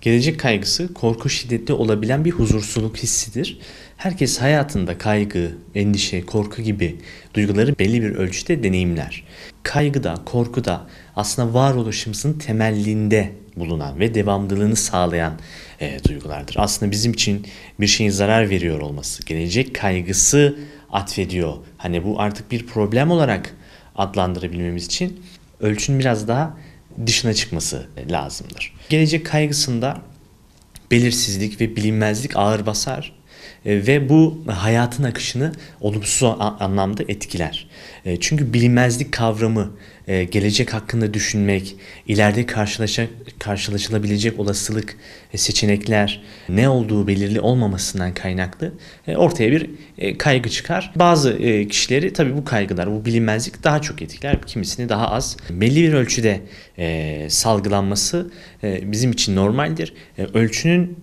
Gelecek kaygısı korku şiddetli olabilen bir huzursuzluk hissidir. Herkes hayatında kaygı, endişe, korku gibi duyguları belli bir ölçüde deneyimler. Kaygı da, korku da aslında varoluşumuzun temelliğinde bulunan ve devamlılığını sağlayan e, duygulardır. Aslında bizim için bir şeyin zarar veriyor olması, gelecek kaygısı atfediyor. Hani bu artık bir problem olarak adlandırabilmemiz için ölçün biraz daha dışına çıkması lazımdır. Gelecek kaygısında belirsizlik ve bilinmezlik ağır basar e, ve bu hayatın akışını olumsuz anlamda etkiler. E, çünkü bilinmezlik kavramı e, gelecek hakkında düşünmek, ileride karşılaşılabilecek olasılık, e, seçenekler ne olduğu belirli olmamasından kaynaklı e, ortaya bir kaygı çıkar. Bazı kişileri tabii bu kaygılar, bu bilinmezlik daha çok etkiler, kimisini daha az. Belli bir ölçüde salgılanması bizim için normaldir. ölçünün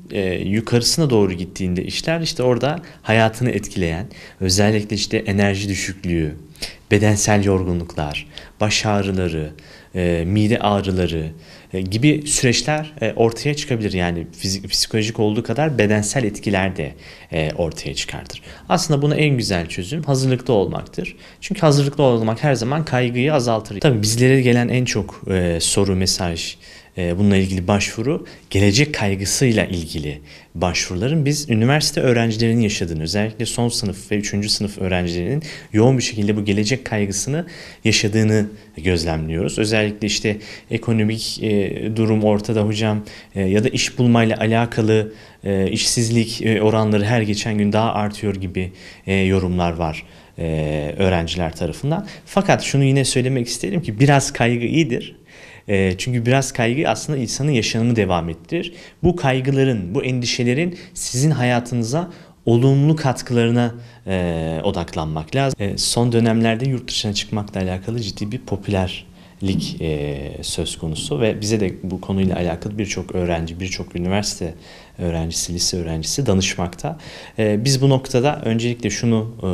yukarısına doğru gittiğinde işler işte orada hayatını etkileyen, özellikle işte enerji düşüklüğü, bedensel yorgunluklar, baş ağrıları, e, mide ağrıları e, gibi süreçler e, ortaya çıkabilir. Yani fizik, psikolojik olduğu kadar bedensel etkiler de e, ortaya çıkartır. Aslında buna en güzel çözüm hazırlıklı olmaktır. Çünkü hazırlıklı olmak her zaman kaygıyı azaltır. Tabii bizlere gelen en çok e, soru, mesaj, ee, bununla ilgili başvuru gelecek kaygısıyla ilgili başvuruların biz üniversite öğrencilerinin yaşadığını özellikle son sınıf ve üçüncü sınıf öğrencilerinin yoğun bir şekilde bu gelecek kaygısını yaşadığını gözlemliyoruz. Özellikle işte ekonomik e, durum ortada hocam e, ya da iş bulmayla alakalı e, işsizlik oranları her geçen gün daha artıyor gibi yorumlar var öğrenciler tarafından. Fakat şunu yine söylemek isterim ki biraz kaygı iyidir e, çünkü biraz kaygı aslında insanın yaşamını devam ettirir. Bu kaygıların, bu endişelerin sizin hayatınıza olumlu katkılarına e, odaklanmak lazım. E, son dönemlerde yurt dışına çıkmakla alakalı ciddi bir popüler lig e, söz konusu ve bize de bu konuyla alakalı birçok öğrenci, birçok üniversite öğrencisi, lise öğrencisi danışmakta. E, biz bu noktada öncelikle şunu e,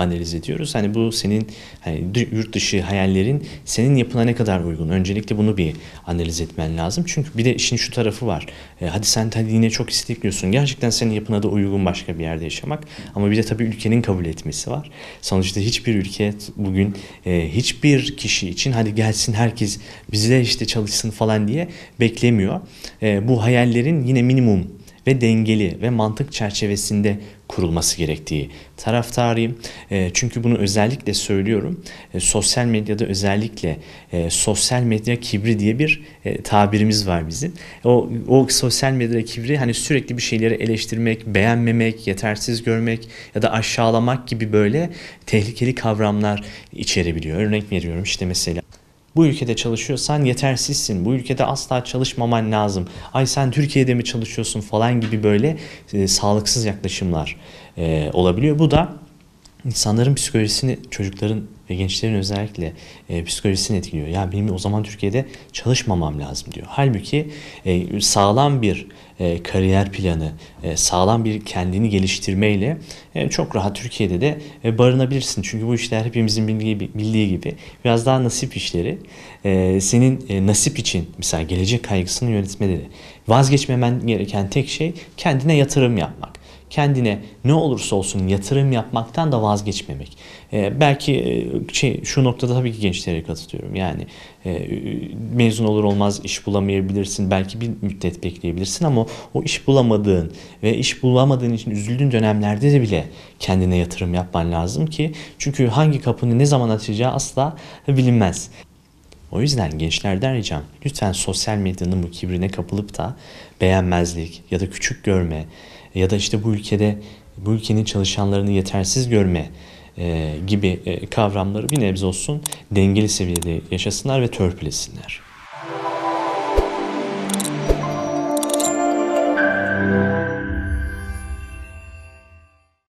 analiz ediyoruz. Hani bu senin hani yurt dışı hayallerin senin yapına ne kadar uygun? Öncelikle bunu bir analiz etmen lazım. Çünkü bir de işin şu tarafı var. E, hadi sen hadi yine çok istekliyorsun. Gerçekten senin yapına da uygun başka bir yerde yaşamak. Ama bir de tabii ülkenin kabul etmesi var. Sonuçta hiçbir ülke bugün e, hiçbir kişi için hadi gelsin herkes bizde işte çalışsın falan diye beklemiyor. E, bu hayallerin yine minimum ve dengeli ve mantık çerçevesinde kurulması gerektiği taraftarıyım. E, çünkü bunu özellikle söylüyorum. E, sosyal medyada özellikle e, sosyal medya kibri diye bir e, tabirimiz var bizim. O, o sosyal medya kibri hani sürekli bir şeyleri eleştirmek, beğenmemek, yetersiz görmek ya da aşağılamak gibi böyle tehlikeli kavramlar içerebiliyor. Örnek veriyorum işte mesela bu ülkede çalışıyorsan yetersizsin. Bu ülkede asla çalışmaman lazım. Ay sen Türkiye'de mi çalışıyorsun falan gibi böyle e, sağlıksız yaklaşımlar e, olabiliyor. Bu da insanların psikolojisini çocukların ve gençlerin özellikle e, psikolojisini etkiliyor. Yani benim o zaman Türkiye'de çalışmamam lazım diyor. Halbuki e, sağlam bir e, kariyer planı, e, sağlam bir kendini geliştirmeyle e, çok rahat Türkiye'de de e, barınabilirsin. Çünkü bu işler hepimizin bildiği, bildiği gibi biraz daha nasip işleri. E, senin e, nasip için mesela gelecek kaygısını yönetmeleri. Vazgeçmemen gereken tek şey kendine yatırım yapmak kendine ne olursa olsun yatırım yapmaktan da vazgeçmemek. Ee, e, belki şey, şu noktada tabii ki gençlere katılıyorum. Yani e, mezun olur olmaz iş bulamayabilirsin. Belki bir müddet bekleyebilirsin ama o iş bulamadığın ve iş bulamadığın için üzüldüğün dönemlerde de bile kendine yatırım yapman lazım ki çünkü hangi kapını ne zaman açacağı asla bilinmez. O yüzden gençlerden ricam lütfen sosyal medyanın bu kibrine kapılıp da beğenmezlik ya da küçük görme ya da işte bu ülkede bu ülkenin çalışanlarını yetersiz görme e, gibi e, kavramları bir nebze olsun dengeli seviyede yaşasınlar ve törpülesinler.